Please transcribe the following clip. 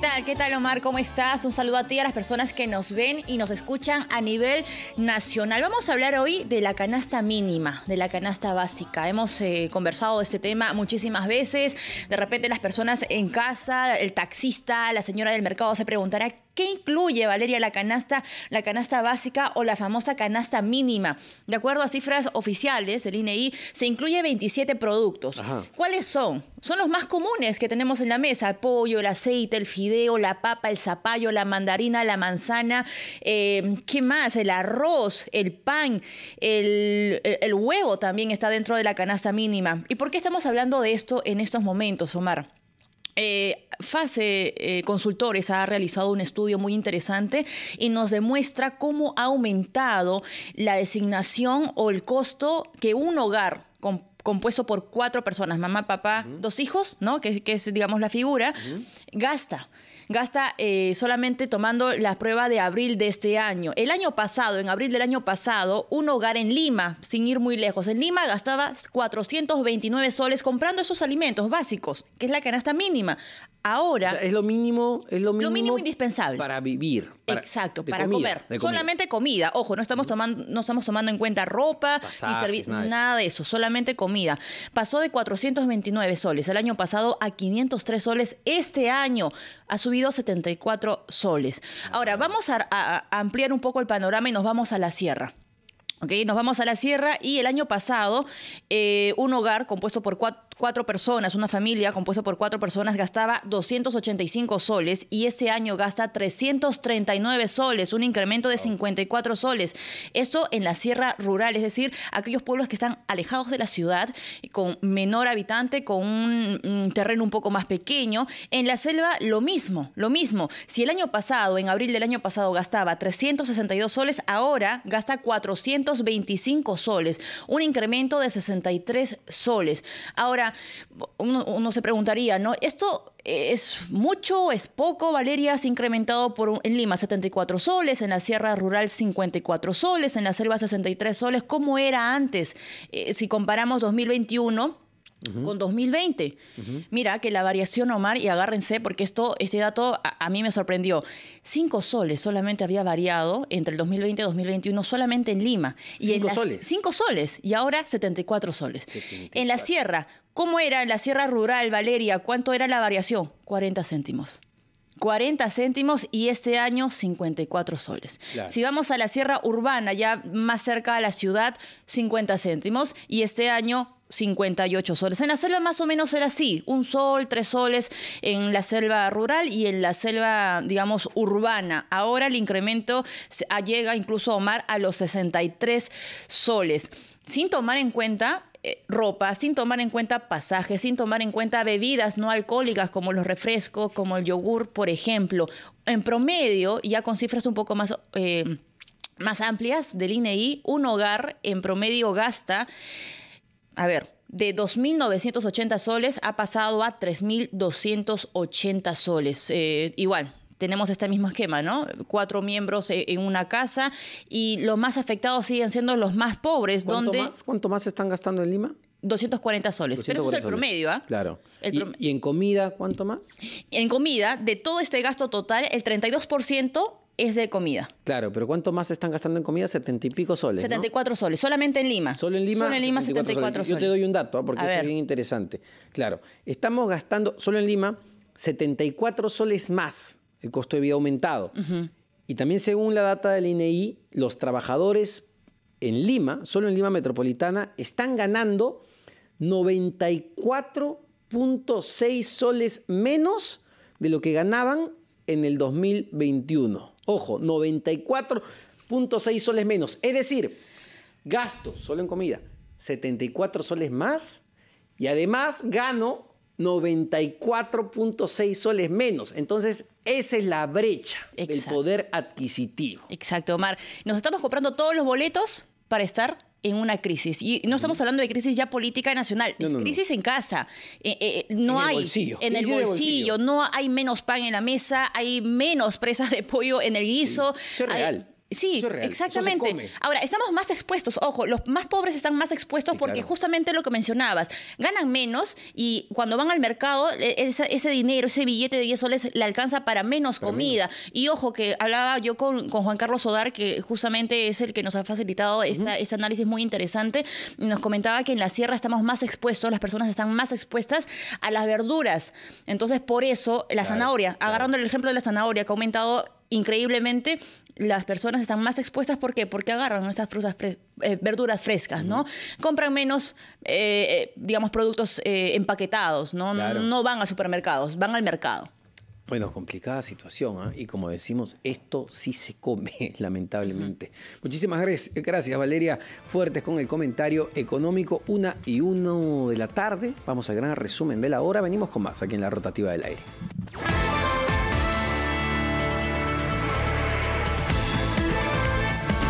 ¿Qué tal? ¿Qué tal, Omar? ¿Cómo estás? Un saludo a ti y a las personas que nos ven y nos escuchan a nivel nacional. Vamos a hablar hoy de la canasta mínima, de la canasta básica. Hemos eh, conversado de este tema muchísimas veces. De repente las personas en casa, el taxista, la señora del mercado se preguntará ¿Qué incluye, Valeria, la canasta, la canasta básica o la famosa canasta mínima? De acuerdo a cifras oficiales del INEI, e se incluye 27 productos. ¿Cuáles son? Son los más comunes que tenemos en la mesa. El pollo, el aceite, el fideo, la papa, el zapallo, la mandarina, la manzana. Eh, ¿Qué más? El arroz, el pan, el, huevo también está dentro de la canasta mínima. ¿Y por qué estamos hablando de esto en estos momentos, Omar? Eh, Fase eh, eh, Consultores ha realizado un estudio muy interesante y nos demuestra cómo ha aumentado la designación o el costo que un hogar compuesto por cuatro personas, mamá, papá, dos hijos, ¿no? Que, es, digamos, la figura, gasta. Gasta eh, solamente tomando la prueba de abril de este año. El año pasado, en abril del año pasado, un hogar en Lima, sin ir muy lejos, en Lima gastaba 429 soles comprando esos alimentos básicos, que es la canasta mínima. Ahora... es lo mínimo... Es lo mínimo, lo mínimo indispensable. Para vivir. Exacto, para comer. Solamente comida. Ojo, no estamos tomando, no estamos tomando en cuenta ropa, nada, de eso, solamente comida. Pasó de 429 soles el año pasado a 503 soles este año. Ha subido 74 soles. Ah, Ahora, vamos a, ampliar un poco el panorama y nos vamos a la sierra. Okay, nos vamos a la sierra y el año pasado eh, un hogar compuesto por cuatro cuatro personas, una familia compuesta por cuatro personas gastaba 285 soles y este año gasta 339 soles, un incremento de 54 soles. Esto en la sierra rural, es decir, aquellos pueblos que están alejados de la ciudad, con menor habitante, con un, terreno un poco más pequeño. En la selva lo mismo, lo mismo. Si el año pasado, en abril del año pasado, gastaba 362 soles, ahora gasta 425 soles, un incremento de 63 soles. Ahora, uno, se preguntaría, ¿no? Esto es mucho, es poco. Valeria se ha incrementado por, en Lima 74 soles, en la Sierra Rural 54 soles, en la Selva 63 soles. ¿Cómo era antes? Eh, si comparamos 2021 con 2020. Mira que la variación, Omar, y agárrense porque esto, este dato a, mí me sorprendió. Cinco soles solamente había variado entre el 2020 y 2021, solamente en Lima. Y cinco soles. Cinco soles y ahora 74 soles. En la sierra, ¿cómo era en la sierra rural, Valeria? ¿Cuánto era la variación? 40 céntimos. 40 céntimos y este año 54 soles. Si vamos a la sierra urbana, ya más cerca a la ciudad, 50 céntimos y este año 58 soles. En la selva más o menos era así, un sol, tres soles en la selva rural y en la selva, digamos, urbana. Ahora el incremento ah, llega incluso, a Omar, a los 63 soles, sin tomar en cuenta eh, ropa, sin tomar en cuenta pasajes, sin tomar en cuenta bebidas no alcohólicas como los refrescos, como el yogur, por ejemplo. En promedio, ya con cifras un poco más... Eh, más amplias del INEI, e un hogar en promedio gasta a ver, de 2.980 soles ha pasado a 3.280 soles. Eh, igual, tenemos este mismo esquema, ¿no? Cuatro miembros e-, en una casa y los más afectados siguen siendo los más pobres. ¿Cuánto, más, están gastando en Lima? 240 soles. Pero eso es el promedio, ¿ah? Claro. ¿Y, ¿Y, en comida cuánto más? En comida, de todo este gasto total, el 32% es de comida. Claro, pero ¿cuánto más están gastando en comida? Setenta y pico soles. 74 soles, solamente en Lima. Solo en Lima. Solo en Lima 74, soles. Yo te doy un dato, ¿ah? porque es bien interesante. Claro, estamos gastando solo en Lima 74 soles más el costo de vida aumentado. Y también según la data del INEI, e los trabajadores en Lima, solo en Lima Metropolitana, están ganando 94.6 soles menos de lo que ganaban en el 2021. Ojo, 94.6 soles menos. Es decir, gasto solo en comida 74 soles más y además gano 94.6 soles menos. Entonces, esa es la brecha del poder adquisitivo. Exacto, Omar. Nos estamos comprando todos los boletos para estar en una crisis. Y no estamos hablando de crisis ya política nacional, es crisis en casa. Eh, eh, eh, no hay. En el bolsillo, No hay menos pan en la mesa, hay menos presas de pollo en el guiso. eso real. Sí, exactamente. Ahora, estamos más expuestos, ojo, los más pobres están más expuestos porque justamente lo que mencionabas, ganan menos y cuando van al mercado, e, ese, dinero, ese billete de 10 soles le alcanza para menos comida. Y ojo, que hablaba yo con, Juan Carlos Sodar, que justamente es el que nos ha facilitado esta, este análisis muy interesante, y nos comentaba que en la sierra estamos más expuestos, las personas están más expuestas a las verduras. Entonces, por eso, la zanahoria, agarrando el ejemplo de la zanahoria, que ha aumentado increíblemente las personas están más expuestas. ¿Por qué? Porque agarran nuestras frutas eh, verduras frescas, ¿no? Compran menos, eh, digamos, productos eh, empaquetados, ¿no? No van a supermercados, van al mercado. Bueno, complicada situación, ¿ah? y como decimos, esto sí se come, lamentablemente. Muchísimas gracias, Valeria Fuertes, con el comentario económico. Una y uno de la tarde, vamos al gran resumen de la hora. Venimos con más aquí en la rotativa del aire.